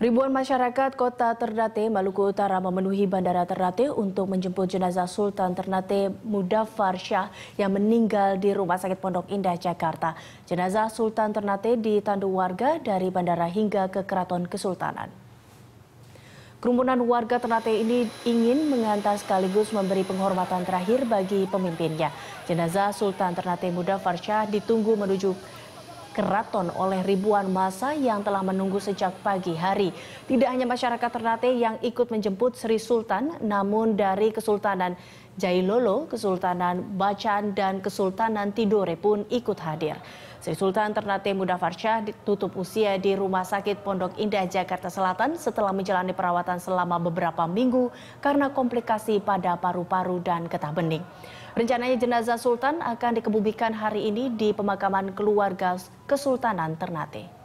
Ribuan masyarakat kota Ternate, Maluku Utara memenuhi Bandara Ternate untuk menjemput jenazah Sultan Ternate Mudafar Syah yang meninggal di Rumah Sakit Pondok Indah, Jakarta. Jenazah Sultan Ternate ditandu warga dari bandara hingga ke Keraton Kesultanan. Kerumunan warga Ternate ini ingin mengantar sekaligus memberi penghormatan terakhir bagi pemimpinnya. Jenazah Sultan Ternate Mudafar Syah ditunggu menuju keraton oleh ribuan masa yang telah menunggu sejak pagi hari. Tidak hanya masyarakat Ternate yang ikut menjemput Sri Sultan, namun dari Kesultanan Jailolo, Kesultanan Bacan, dan Kesultanan Tidore pun ikut hadir. Sri Sultan Ternate Mudafar Syah ditutup usia di Rumah Sakit Pondok Indah, Jakarta Selatan setelah menjalani perawatan selama beberapa minggu karena komplikasi pada paru-paru dan ketah bening. Rencananya jenazah Sultan akan dikebumikan hari ini di pemakaman keluarga Kesultanan Ternate.